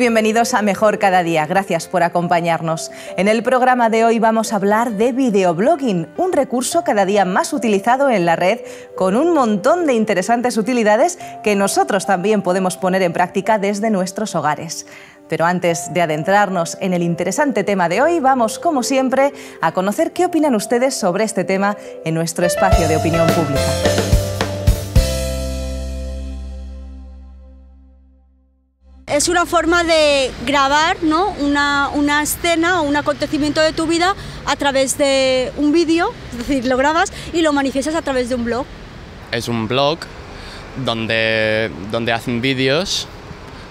bienvenidos a Mejor Cada Día. Gracias por acompañarnos. En el programa de hoy vamos a hablar de videoblogging, un recurso cada día más utilizado en la red con un montón de interesantes utilidades que nosotros también podemos poner en práctica desde nuestros hogares. Pero antes de adentrarnos en el interesante tema de hoy, vamos, como siempre, a conocer qué opinan ustedes sobre este tema en nuestro espacio de opinión pública. es una forma de grabar una, escena o un acontecimiento de tu vida a través de un vídeo, es decir, lo grabas y lo manifiestas a través de un blog. Es un blog donde, donde hacen vídeos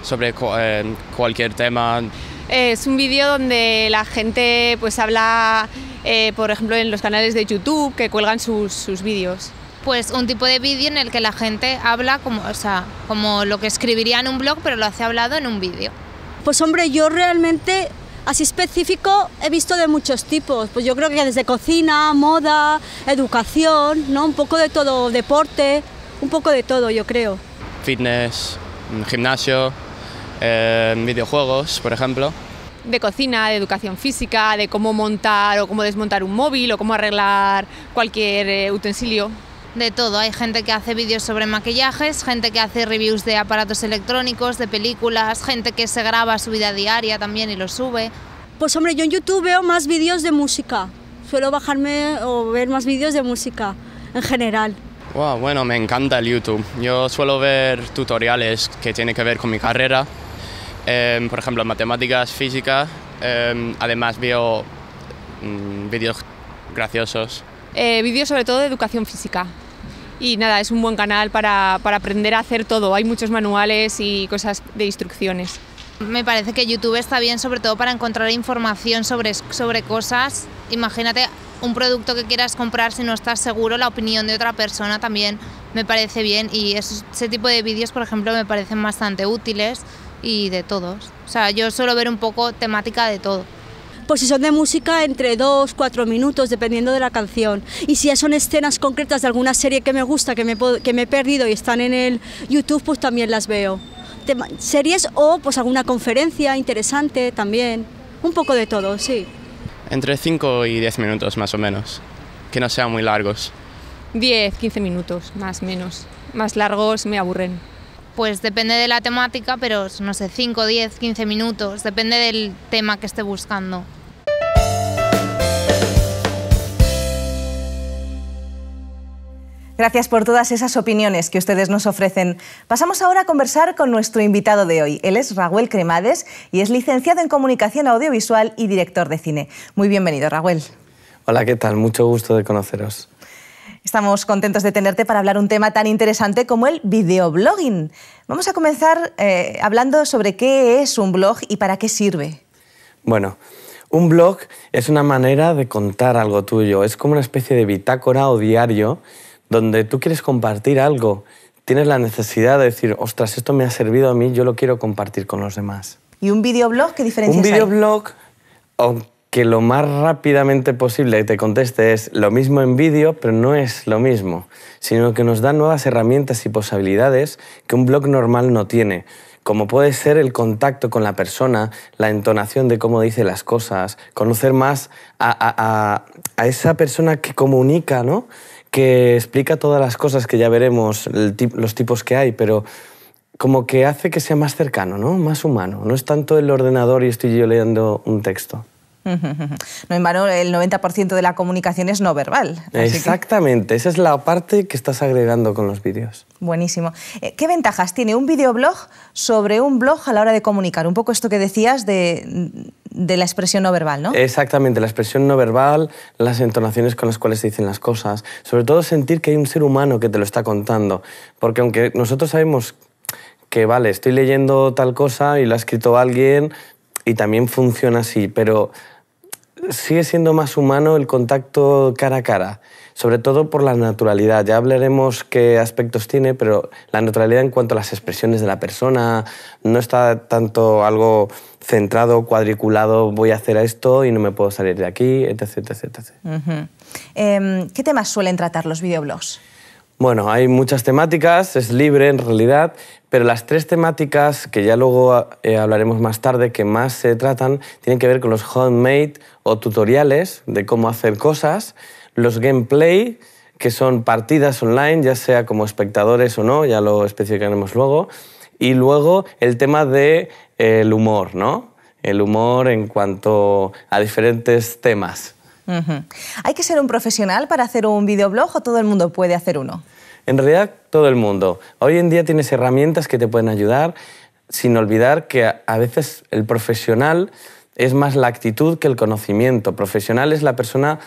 sobre eh, cualquier tema. Es un vídeo donde la gente pues habla, eh, por ejemplo, en los canales de YouTube que cuelgan sus, sus vídeos pues un tipo de vídeo en el que la gente habla como, sea, como lo que escribiría en un blog, pero lo hace hablado en un vídeo. Pues hombre, yo realmente así específico he visto de muchos tipos. Pues yo creo que desde cocina, moda, educación, ¿no? Un poco de todo, deporte, un poco de todo, yo creo. Fitness, gimnasio, eh, videojuegos, por ejemplo de cocina, de educación física, de cómo montar o cómo desmontar un móvil o cómo arreglar cualquier eh, utensilio de todo. Hay gente que hace vídeos sobre maquillajes, gente que hace reviews de aparatos electrónicos, de películas, gente que se graba su vida diaria también y lo sube. Pues hombre, yo en YouTube veo más vídeos de música. Suelo bajarme o ver más vídeos de música en general. Wow, bueno, me encanta el YouTube. Yo suelo ver tutoriales que tienen que ver con mi carrera, em, por ejemplo, matemáticas, física. Em, además veo mm, vídeos graciosos eh, vídeos sobre todo de educación física. Y nada, es un buen canal para, aprender a hacer todo. Hay muchos manuales y cosas de instrucciones. Me parece que YouTube está bien sobre todo para encontrar información sobre, sobre cosas. Imagínate un producto que quieras comprar si no estás seguro, la opinión de otra persona también me parece bien y ese tipo de vídeos, por ejemplo, me parecen bastante útiles y de todos. O sea, yo suelo ver un poco temática de todo son de música entre 2, cuatro minutos, dependiendo de la canción. Y si son escenas concretas de alguna serie que me gusta, que me, que me he perdido y están en el YouTube, pues también las veo. series o pues alguna conferencia interesante también. Un poco de todo, sí. Entre 5 y 10 minutos más o menos. Que no sean muy largos. 10, 15 minutos, más o menos. Más largos me aburren. Pues depende de la temática, pero no sé, 5, 10, 15 minutos, depende del tema que esté buscando. Gracias por todas esas opiniones que ustedes nos ofrecen. Pasamos ahora a conversar con nuestro invitado de hoy. Él es Raúl Cremades y es licenciado en Comunicación Audiovisual y director de cine. Muy bienvenido, Raúl. Hola, ¿qué tal? Mucho gusto de conoceros. Estamos contentos de tenerte para hablar un tema tan interesante como el videoblogging. Vamos a comenzar eh, hablando sobre qué es un blog y para qué sirve. Bueno, un blog es una manera de contar algo tuyo, es como una especie de bitácora o diario donde tú quieres compartir algo, tienes la necesidad de decir, ostras, esto me ha servido a mí, yo lo quiero compartir con los demás. ¿Y un videoblog qué diferencia Un videoblog, aunque lo más rápidamente posible te conteste es lo mismo en vídeo, pero no es lo mismo, sino que nos da nuevas herramientas y posibilidades que un blog normal no tiene como puede ser el contacto con la persona, la entonación de cómo dice las cosas, conocer más a esa persona que comunica, ¿no? que explica todas las cosas que ya veremos, los tipos que hay, pero como que hace que sea más cercano, ¿no? Más humano. No es tanto el ordenador y estoy yo leyendo un texto. No en vano, el 90% de la comunicación es no verbal. Exactamente, esa es la parte que estás agregando con los vídeos. Buenísimo. Eh, ¿Qué ventajas tiene un videoblog sobre un blog a la hora de comunicar? Un poco esto que decías de, de la expresión no verbal, ¿no? Exactamente, la expresión no verbal, las entonaciones con las cuales se dicen las cosas, sobre todo sentir que hay un ser humano que te lo está contando, porque aunque nosotros sabemos que, vale, estoy leyendo tal cosa y lo ha escrito alguien y también funciona así, pero sigue siendo más humano el contacto cara a cara, sobre todo por la naturalidad. Ya hablaremos qué aspectos tiene, pero la naturalidad en cuanto a las expresiones de la persona, no está tanto algo centrado, cuadriculado, voy a hacer esto y no me puedo salir de aquí, etc. Em, ¿Qué temas suelen tratar los videoblogs? Bueno, hay muchas temáticas, es libre en realidad, pero las tres temáticas que ya luego ah, eh, hablaremos más tarde que más se tratan tienen que ver con los homemade o tutoriales de cómo hacer cosas, los gameplay, que son partidas online, ya sea como espectadores o no, ya lo especificaremos luego, y luego el tema del de, eh, humor, ¿no? El humor en cuanto a diferentes temas. ¿Hay que ser un profesional para hacer un videoblog o todo el mundo puede hacer uno? En realidad, todo el mundo. Hoy en día tienes herramientas que te pueden ayudar, sin olvidar que a veces el profesional es más la actitud que el conocimiento. Profesional es la persona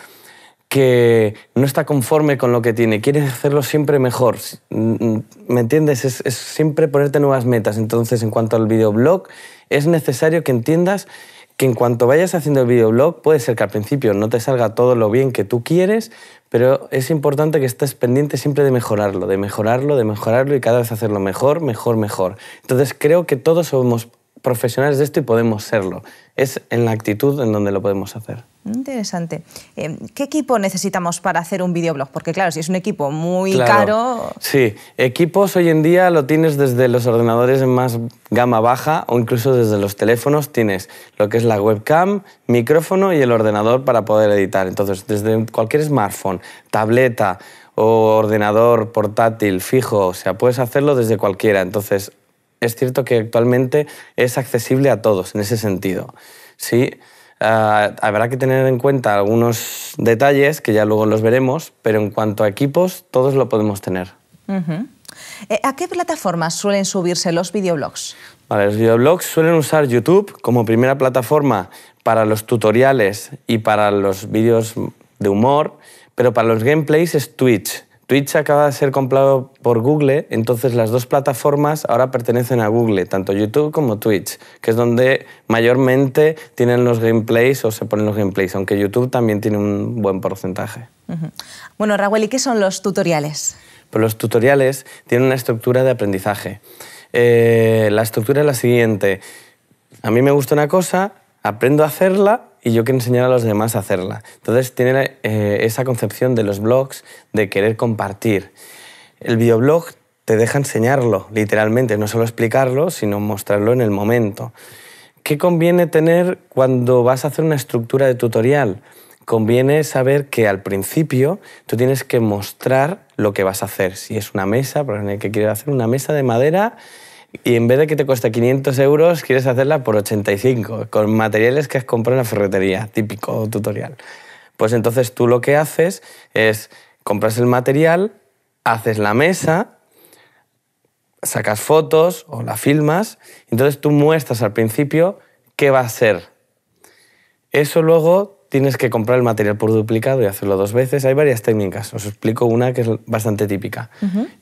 que no está conforme con lo que tiene, quiere hacerlo siempre mejor. ¿Me entiendes? es, siempre ponerte nuevas metas. Entonces, en cuanto al videoblog, es necesario que entiendas que en cuanto vayas haciendo el videoblog, puede ser que al principio no te salga todo lo bien que tú quieres, pero es importante que estés pendiente siempre de mejorarlo, de mejorarlo, de mejorarlo y cada vez hacerlo mejor, mejor, mejor. Entonces creo que todos somos profesionales de esto y podemos serlo. Es en la actitud en donde lo podemos hacer. Interesante. Eh, ¿Qué equipo necesitamos para hacer un videoblog? Porque claro, si es un equipo muy caro... Sí, equipos hoy en día lo tienes desde los ordenadores en más gama baja o incluso desde los teléfonos tienes lo que es la webcam, micrófono y el ordenador para poder editar. Entonces, desde cualquier smartphone, tableta o ordenador portátil fijo, o sea, puedes hacerlo desde cualquiera. Entonces, es cierto que actualmente es accesible a todos en ese sentido. Sí, ah, habrá que tener en cuenta algunos detalles que ya luego los veremos, pero en cuanto a equipos, todos lo podemos tener. Eh, ¿A qué plataformas suelen subirse los videoblogs? los videoblogs suelen usar YouTube como primera plataforma para los tutoriales y para los vídeos de humor, pero para los gameplays es Twitch. Twitch acaba de ser comprado por Google, entonces las dos plataformas ahora pertenecen a Google, tanto YouTube como Twitch, que es donde mayormente tienen los gameplays o se ponen los gameplays, aunque YouTube también tiene un buen porcentaje. Bueno, Raúl, ¿y qué son los tutoriales? Pues los tutoriales tienen una estructura de aprendizaje. Eh, la estructura es la siguiente. A mí me gusta una cosa, aprendo a hacerla y yo quiero enseñar a los demás a hacerla. Entonces tiene eh, esa concepción de los blogs, de querer compartir. El bioblog te deja enseñarlo, literalmente, no solo explicarlo, sino mostrarlo en el momento. ¿Qué conviene tener cuando vas a hacer una estructura de tutorial? Conviene saber que al principio tú tienes que mostrar lo que vas a hacer. Si es una mesa, por ejemplo, que quieres hacer una mesa de madera y en vez de que te cueste 500 euros, quieres hacerla por 85, con materiales que has comprado en la ferretería, típico tutorial. Pues entonces tú lo que haces es compras el material, haces la mesa, sacas fotos o la filmas, entonces tú muestras al principio qué va a ser. Eso luego tienes que comprar el material por duplicado y hacerlo dos veces. Hay varias técnicas. Os explico una que es bastante típica.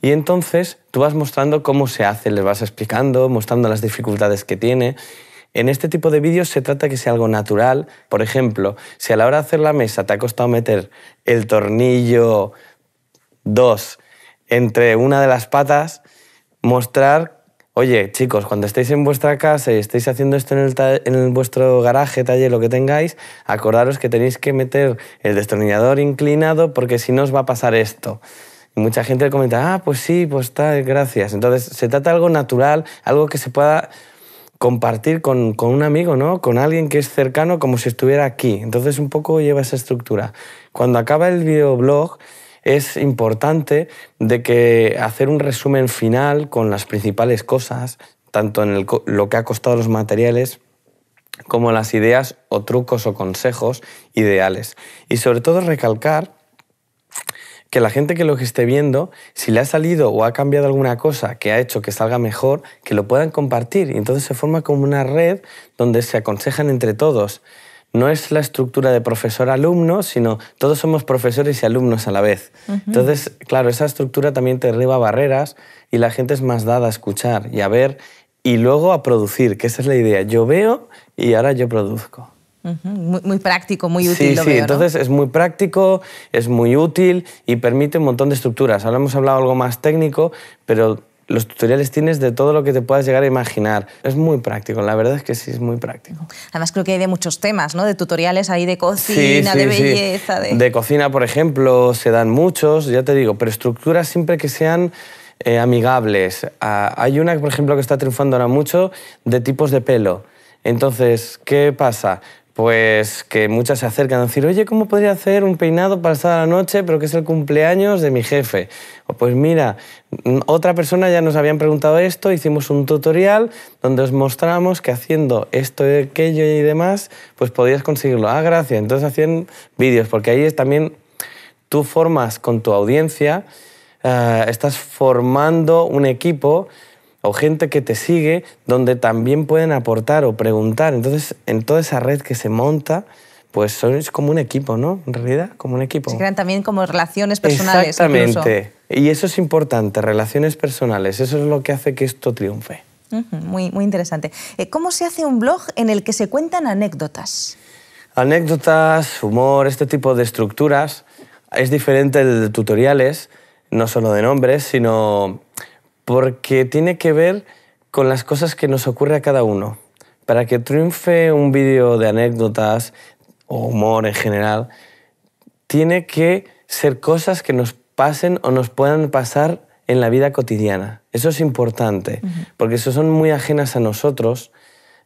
Y entonces tú vas mostrando cómo se hace, les vas explicando, mostrando las dificultades que tiene. En este tipo de vídeos se trata que sea algo natural. Por ejemplo, si a la hora de hacer la mesa te ha costado meter el tornillo 2 entre una de las patas, mostrar oye, chicos, cuando estéis en vuestra casa y estéis haciendo esto en, el vuestro garaje, taller, lo que tengáis, acordaros que tenéis que meter el destornillador inclinado porque si no os va a pasar esto. Y mucha gente le comenta, ah, pues sí, pues tal, gracias. Entonces, se trata de algo natural, algo que se pueda compartir con, con, un amigo, ¿no? Con alguien que es cercano, como si estuviera aquí. Entonces, un poco lleva esa estructura. Cuando acaba el videoblog, es importante de que hacer un resumen final con las principales cosas, tanto en lo que ha costado los materiales como las ideas o trucos o consejos ideales. Y sobre todo recalcar que la gente que lo esté viendo, si le ha salido o ha cambiado alguna cosa que ha hecho que salga mejor, que lo puedan compartir. Y entonces se forma como una red donde se aconsejan entre todos no es la estructura de profesor-alumno, sino todos somos profesores y alumnos a la vez. Entonces, claro, esa estructura también te derriba barreras y la gente es más dada a escuchar y a ver y luego a producir, que esa es la idea. Yo veo y ahora yo produzco. muy, práctico, muy útil. Sí, sí, entonces es muy práctico, es muy útil y permite un montón de estructuras. Ahora hemos hablado algo más técnico, pero los tutoriales tienes de todo lo que te puedas llegar a imaginar. Es muy práctico, la verdad es que sí, es muy práctico. Además creo que hay de muchos temas, ¿no? De tutoriales ahí de cocina, de belleza. De... cocina, por ejemplo, se dan muchos, ya te digo, pero estructuras siempre que sean eh, amigables. Ah, hay una, por ejemplo, que está triunfando ahora mucho de tipos de pelo. Entonces, ¿qué pasa? pues que muchas se acercan a decir, oye, ¿cómo podría hacer un peinado para estar a la noche, pero que es el cumpleaños de mi jefe? O pues mira, mm, otra persona ya nos habían preguntado esto, hicimos un tutorial donde os mostramos que haciendo esto, aquello y demás, pues podías conseguirlo. Ah, gracias. Entonces hacían vídeos, porque ahí es también tú formas con tu audiencia, eh, estás formando un equipo o gente que te sigue donde también pueden aportar o preguntar. Entonces, en toda esa red que se monta, pues sois como un equipo, ¿no? En realidad, como un equipo. Se crean también como relaciones personales. Exactamente. Y eso es importante, relaciones personales. Eso es lo que hace que esto triunfe. muy, muy interesante. Eh, ¿Cómo se hace un blog en el que se cuentan anécdotas? Anécdotas, humor, este tipo de estructuras. Es diferente de tutoriales, no solo de nombres, sino porque tiene que ver con las cosas que nos ocurre a cada uno. Para que triunfe un vídeo de anécdotas o humor en general, tiene que ser cosas que nos pasen o nos puedan pasar en la vida cotidiana. Eso es importante, porque si son muy ajenas a nosotros,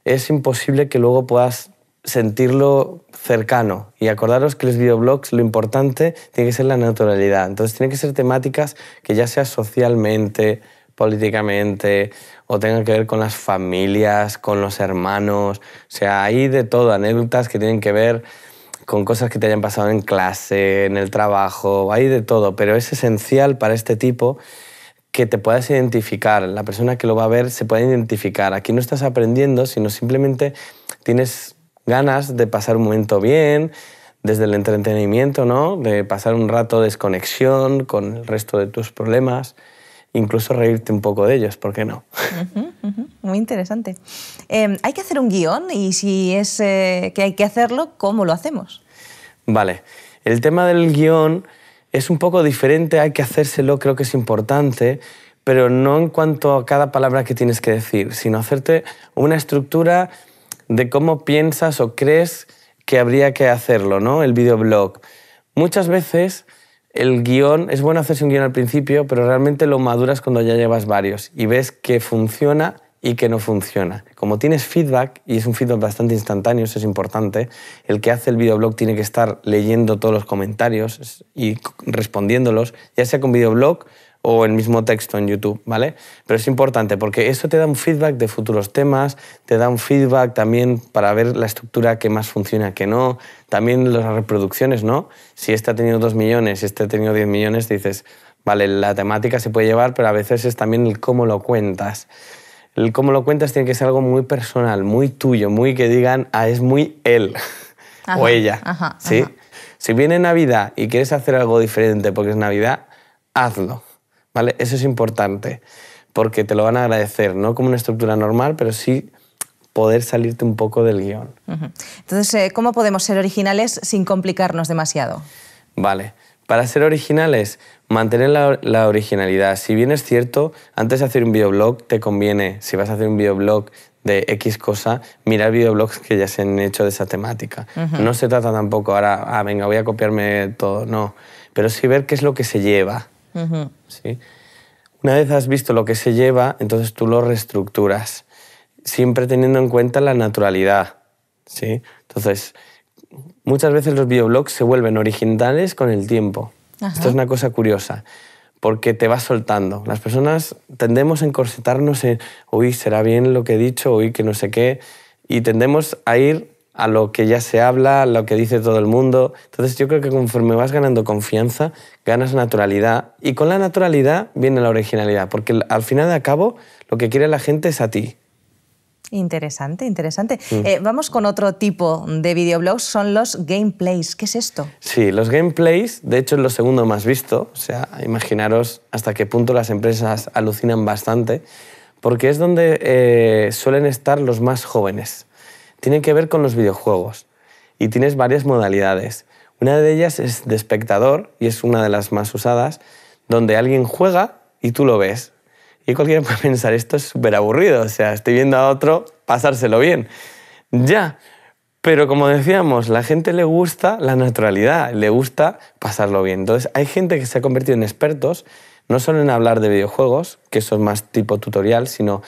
es imposible que luego puedas sentirlo cercano. Y acordaros que los videoblogs lo importante tiene que ser la naturalidad. Entonces tienen que ser temáticas que ya sea socialmente, políticamente o tengan que ver con las familias, con los hermanos. O sea, hay de todo, anécdotas que tienen que ver con cosas que te hayan pasado en clase, en el trabajo, hay de todo, pero es esencial para este tipo que te puedas identificar, la persona que lo va a ver se puede identificar. Aquí no estás aprendiendo, sino simplemente tienes ganas de pasar un momento bien, desde el entretenimiento, ¿no? De pasar un rato de desconexión con el resto de tus problemas incluso reírte un poco de ellos, ¿por qué no? Muy interesante. Em, hay que hacer un guión y si es eh, que hay que hacerlo, ¿cómo lo hacemos? Vale, el tema del guión es un poco diferente, hay que hacérselo, creo que es importante, pero no en cuanto a cada palabra que tienes que decir, sino hacerte una estructura de cómo piensas o crees que habría que hacerlo, ¿no? El videoblog. Muchas veces el guión, es bueno hacerse un guión al principio, pero realmente lo maduras cuando ya llevas varios y ves que funciona y que no funciona. Como tienes feedback, y es un feedback bastante instantáneo, eso es importante, el que hace el videoblog tiene que estar leyendo todos los comentarios y respondiéndolos, ya sea con videoblog o el mismo texto en YouTube, ¿vale? Pero es importante porque eso te da un feedback de futuros temas, te da un feedback también para ver la estructura que más funciona, que no, también las reproducciones, ¿no? Si este ha tenido 2 millones, si este ha tenido 10 millones, dices, vale, la temática se puede llevar, pero a veces es también el cómo lo cuentas. El cómo lo cuentas tiene que ser algo muy personal, muy tuyo, muy que digan, ah, es muy él o ella, ¿sí? Si viene Navidad y quieres hacer algo diferente porque es Navidad, hazlo eso es importante, porque te lo van a agradecer, no como una estructura normal, pero sí poder salirte un poco del guión. Entonces, eh, ¿cómo podemos ser originales sin complicarnos demasiado? Vale. Para ser originales, mantener la, originalidad. Si bien es cierto, antes de hacer un videoblog te conviene, si vas a hacer un videoblog de X cosa, mirar videoblogs que ya se han hecho de esa temática. No se trata tampoco ahora, ah, venga, voy a copiarme todo, no. Pero sí ver qué es lo que se lleva. ¿sí? Una vez has visto lo que se lleva, entonces tú lo reestructuras, siempre teniendo en cuenta la naturalidad. ¿sí? Entonces, muchas veces los bioblogs se vuelven originales con el tiempo. Esto es una cosa curiosa, porque te vas soltando. Las personas tendemos a encorsetarnos en, uy, será bien lo que he dicho, uy, que no sé qué, y tendemos a ir a lo que ya se habla, a lo que dice todo el mundo. Entonces yo creo que conforme vas ganando confianza, ganas naturalidad y con la naturalidad viene la originalidad, porque al final de cabo lo que quiere la gente es a ti. Interesante, interesante. Mm. Eh, vamos con otro tipo de videoblogs, son los gameplays. ¿Qué es esto? Sí, los gameplays, de hecho, es lo segundo más visto. O sea, imaginaros hasta qué punto las empresas alucinan bastante, porque es donde eh, suelen estar los más jóvenes tiene que ver con los videojuegos y tienes varias modalidades. Una de ellas es de espectador y es una de las más usadas, donde alguien juega y tú lo ves. Y cualquiera puede pensar, esto es súper aburrido, o sea, estoy viendo a otro pasárselo bien. Ya, pero como decíamos, la gente le gusta la naturalidad, le gusta pasarlo bien. Entonces, hay gente que se ha convertido en expertos, no solo en hablar de videojuegos, que son más tipo tutorial, sino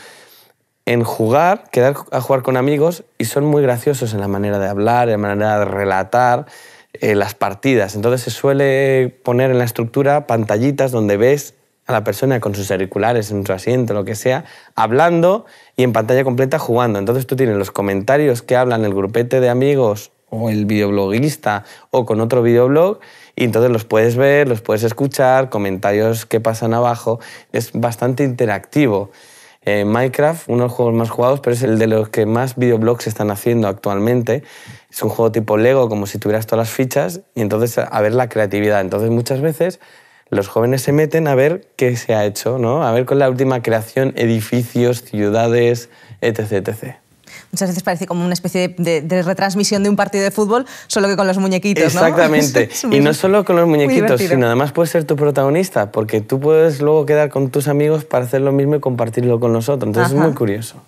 en jugar, quedar a jugar con amigos y son muy graciosos en la manera de hablar, en la manera de relatar eh, las partidas. Entonces se suele poner en la estructura pantallitas donde ves a la persona con sus auriculares en su asiento, lo que sea, hablando y en pantalla completa jugando. Entonces tú tienes los comentarios que hablan el grupete de amigos o el videobloguista o con otro videoblog y entonces los puedes ver, los puedes escuchar, comentarios que pasan abajo. Es bastante interactivo. Eh, Minecraft, uno de los juegos más jugados, pero es el de los que más videoblogs están haciendo actualmente. Es un juego tipo Lego, como si tuvieras todas las fichas, y entonces a ver la creatividad. Entonces muchas veces los jóvenes se meten a ver qué se ha hecho, ¿no? A ver con la última creación, edificios, ciudades, etc. etc. Muchas veces parece como una especie de, retransmisión de un partido de fútbol, solo que con los muñequitos. Exactamente. ¿no? y no solo con los muñequitos, sino además puedes ser tu protagonista, porque tú puedes luego quedar con tus amigos para hacer lo mismo y compartirlo con nosotros. Entonces es muy curioso.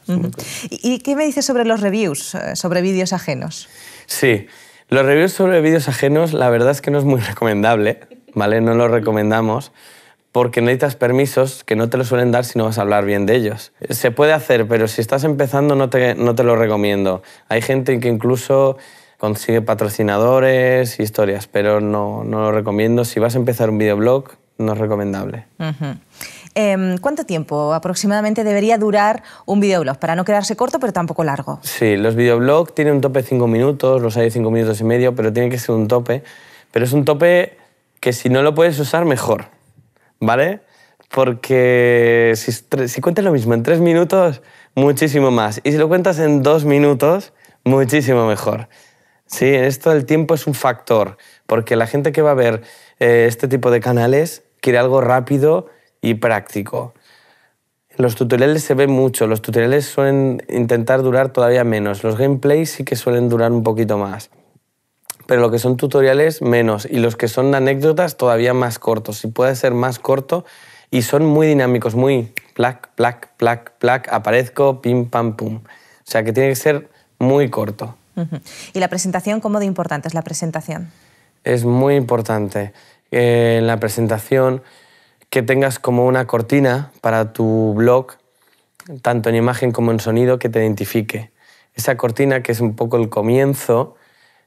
¿Y, ¿Y qué me dices sobre los reviews, eh, sobre vídeos ajenos? Sí, los reviews sobre vídeos ajenos, la verdad es que no es muy recomendable, ¿vale? No los recomendamos porque necesitas permisos que no te lo suelen dar si no vas a hablar bien de ellos. Se puede hacer, pero si estás empezando no te, no te lo recomiendo. Hay gente que incluso consigue patrocinadores, historias, pero no, no lo recomiendo. Si vas a empezar un videoblog, no es recomendable. Em, ¿Cuánto tiempo aproximadamente debería durar un videoblog? Para no quedarse corto, pero tampoco largo. Sí, los videoblogs tienen un tope de 5 minutos, los hay de 5 minutos y medio, pero tiene que ser un tope. Pero es un tope que si no lo puedes usar, mejor. ¿vale? Porque si, cuentas lo mismo en tres minutos, muchísimo más. Y si lo cuentas en dos minutos, muchísimo mejor. Sí, en esto el tiempo es un factor, porque la gente que va a ver eh, este tipo de canales quiere algo rápido y práctico. Los tutoriales se ven mucho, los tutoriales suelen intentar durar todavía menos, los gameplays sí que suelen durar un poquito más pero lo que son tutoriales menos y los que son anécdotas todavía más cortos. Si puede ser más corto y son muy dinámicos, muy plac, plac, plac, plac, aparezco, pim, pam, pum. O sea que tiene que ser muy corto. ¿Y la presentación, cómo de importante es la presentación? Es muy importante. Eh, en la presentación, que tengas como una cortina para tu blog, tanto en imagen como en sonido, que te identifique. Esa cortina que es un poco el comienzo,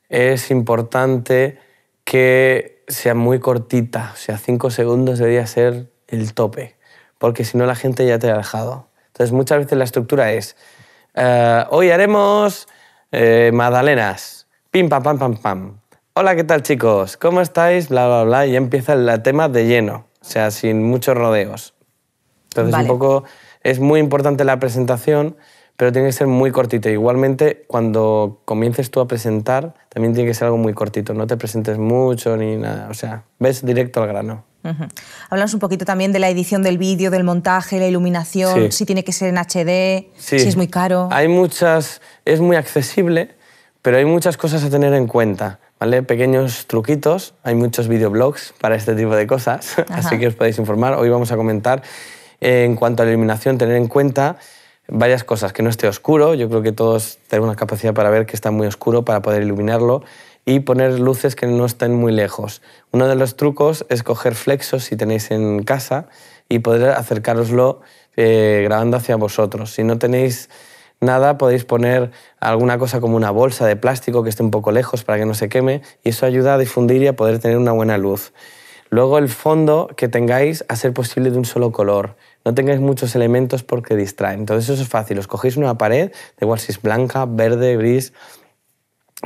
es importante que sea muy cortita, o sea, cinco segundos debería ser el tope, porque si no la gente ya te ha dejado. Entonces muchas veces la estructura es, eh, hoy haremos eh, magdalenas, pim, pam, pam, pam, pam. Hola, ¿qué tal chicos? ¿Cómo estáis? Bla, bla, bla. Y empieza el tema de lleno, o sea, sin muchos rodeos. Entonces un poco es muy importante la presentación pero tiene que ser muy cortito. Igualmente, cuando comiences tú a presentar, también tiene que ser algo muy cortito. No te presentes mucho ni nada. O sea, ves directo al grano. Hablamos un poquito también de la edición del vídeo, del montaje, la iluminación, sí. si tiene que ser en HD, si es muy caro. Hay muchas, es muy accesible, pero hay muchas cosas a tener en cuenta, ¿vale? Pequeños truquitos, hay muchos videoblogs para este tipo de cosas, así que os podéis informar. Hoy vamos a comentar eh, en cuanto a la iluminación, tener en cuenta varias cosas, que no esté oscuro, yo creo que todos tenemos una capacidad para ver que está muy oscuro, para poder iluminarlo, y poner luces que no estén muy lejos. Uno de los trucos es coger flexos si tenéis en casa y poder acercároslo eh, grabando hacia vosotros. Si no tenéis nada, podéis poner alguna cosa como una bolsa de plástico que esté un poco lejos para que no se queme y eso ayuda a difundir y a poder tener una buena luz. Luego el fondo que tengáis a ser posible de un solo color. No tengáis muchos elementos porque distraen. Entonces eso es fácil. Os cogéis una pared, da igual si es blanca, verde, gris,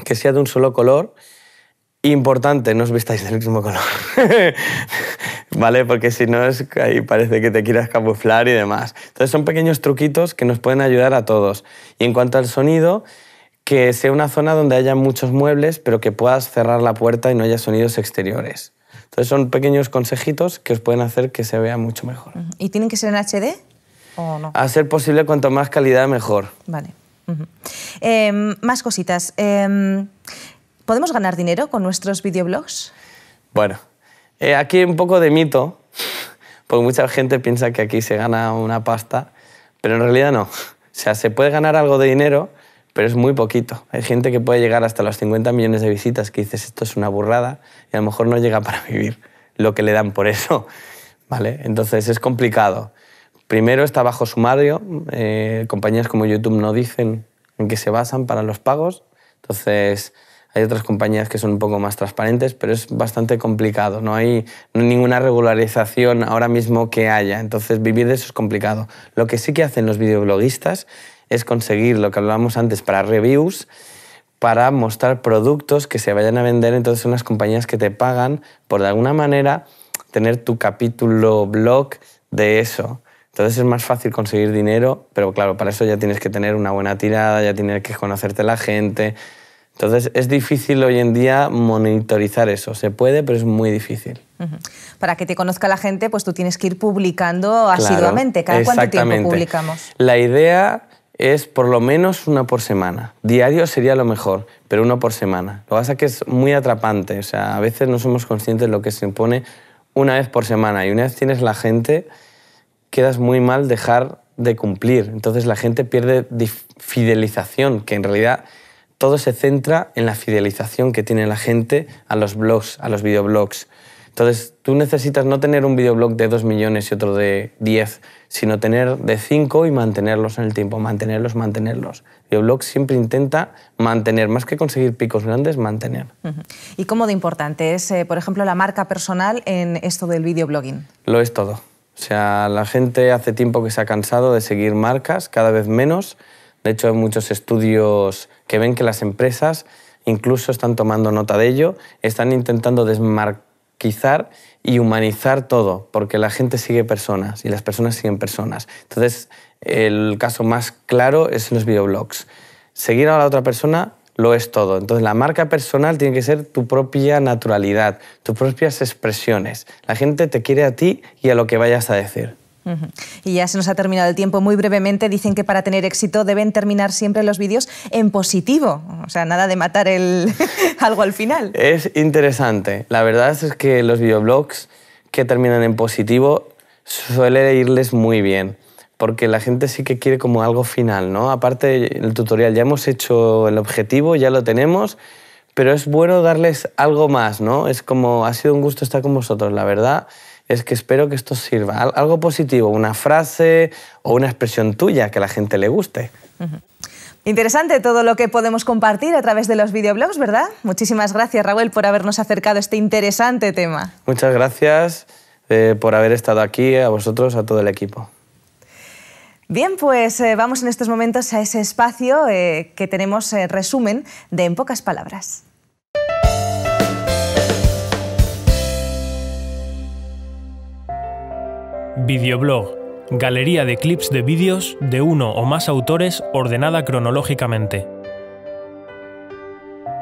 que sea de un solo color. Importante, no os vistáis del mismo color. ¿Vale? Porque si no, es, ahí parece que te quieras camuflar y demás. Entonces son pequeños truquitos que nos pueden ayudar a todos. Y en cuanto al sonido, que sea una zona donde haya muchos muebles, pero que puedas cerrar la puerta y no haya sonidos exteriores. Entonces son pequeños consejitos que os pueden hacer que se vea mucho mejor. ¿Y tienen que ser en HD o no? A ser posible, cuanto más calidad, mejor. Vale. Em, más cositas. Em, ¿Podemos ganar dinero con nuestros videoblogs? Bueno, eh, aquí un poco de mito, porque mucha gente piensa que aquí se gana una pasta, pero en realidad no. O sea, se puede ganar algo de dinero, pero es muy poquito. Hay gente que puede llegar hasta los 50 millones de visitas que dices esto es una burrada y a lo mejor no llega para vivir lo que le dan por eso. ¿Vale? Entonces es complicado. Primero está bajo sumario, eh, compañías como YouTube no dicen en qué se basan para los pagos, entonces hay otras compañías que son un poco más transparentes, pero es bastante complicado, no hay, ninguna regularización ahora mismo que haya, entonces vivir de eso es complicado. Lo que sí que hacen los videobloguistas es conseguir lo que hablábamos antes para reviews, para mostrar productos que se vayan a vender. Entonces unas compañías que te pagan por de alguna manera tener tu capítulo blog de eso. Entonces es más fácil conseguir dinero, pero claro, para eso ya tienes que tener una buena tirada, ya tienes que conocerte la gente. Entonces es difícil hoy en día monitorizar eso. Se puede, pero es muy difícil. Para que te conozca la gente, pues tú tienes que ir publicando asiduamente. ¿Cada cuánto tiempo publicamos? La idea es por lo menos una por semana. Diario sería lo mejor, pero una por semana. Lo que pasa es que es muy atrapante, o sea, a veces no somos conscientes de lo que se impone una vez por semana y una vez tienes la gente, quedas muy mal dejar de cumplir. Entonces la gente pierde fidelización, que en realidad todo se centra en la fidelización que tiene la gente a los blogs, a los videoblogs. Entonces, tú necesitas no tener un videoblog de 2 millones y otro de 10, sino tener de 5 y mantenerlos en el tiempo, mantenerlos, mantenerlos. blog siempre intenta mantener, más que conseguir picos grandes, mantener. ¿Y cómo de importante es, eh, por ejemplo, la marca personal en esto del videoblogging? Lo es todo. O sea, la gente hace tiempo que se ha cansado de seguir marcas, cada vez menos. De hecho, hay muchos estudios que ven que las empresas incluso están tomando nota de ello, están intentando desmarcar quizá y humanizar todo, porque la gente sigue personas y las personas siguen personas. Entonces, el caso más claro es en los videoblogs. Seguir a la otra persona lo es todo. Entonces, la marca personal tiene que ser tu propia naturalidad, tus propias expresiones. La gente te quiere a ti y a lo que vayas a decir. Y ya se nos ha terminado el tiempo. Muy brevemente, dicen que para tener éxito deben terminar siempre los vídeos en positivo. O sea, nada de matar algo al final. Es interesante. La verdad es que los videoblogs que terminan en positivo suele irles muy bien. Porque la gente sí que quiere como algo final, ¿no? Aparte, el tutorial ya hemos hecho el objetivo, ya lo tenemos pero es bueno darles algo más, ¿no? Es como, ha sido un gusto estar con vosotros, la verdad es que espero que esto sirva. Algo positivo, una frase o una expresión tuya que a la gente le guste. Interesante todo lo que podemos compartir a través de los videoblogs, ¿verdad? Muchísimas gracias, Raúl, por habernos acercado a este interesante tema. Muchas gracias eh, por haber estado aquí, eh, a vosotros, a todo el equipo. Bien, pues eh, vamos en estos momentos a ese espacio que tenemos resumen de En pocas palabras. Videoblog. Galería de clips de vídeos de uno o más autores ordenada cronológicamente.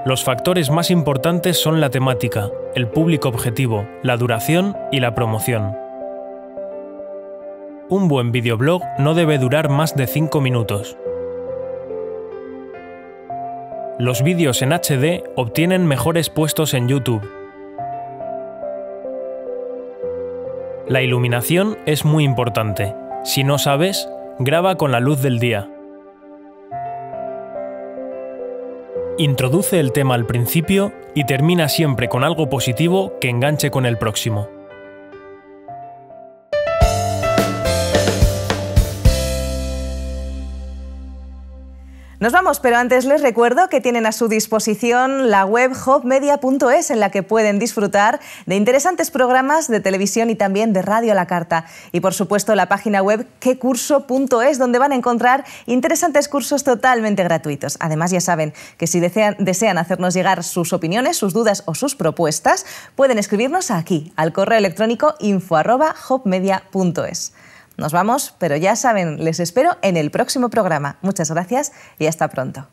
Los factores más importantes son la temática, el público objetivo, la duración y la promoción. Un buen videoblog no debe durar más de 5 minutos. Los vídeos en HD obtienen mejores puestos en YouTube La iluminación es muy importante. Si no sabes, graba con la luz del día. Introduce el tema al principio y termina siempre con algo positivo que enganche con el próximo. Nos vamos, pero antes les recuerdo que tienen a su disposición la web hopmedia.es en la que pueden disfrutar de interesantes programas de televisión y también de radio a la carta. Y por supuesto la página web quecurso.es donde van a encontrar interesantes cursos totalmente gratuitos. Además ya saben que si desean, hacernos llegar sus opiniones, sus dudas o sus propuestas, pueden escribirnos aquí al correo electrónico info.hopmedia.es. Nos vamos, pero ya saben, les espero en el próximo programa. Muchas gracias y hasta pronto.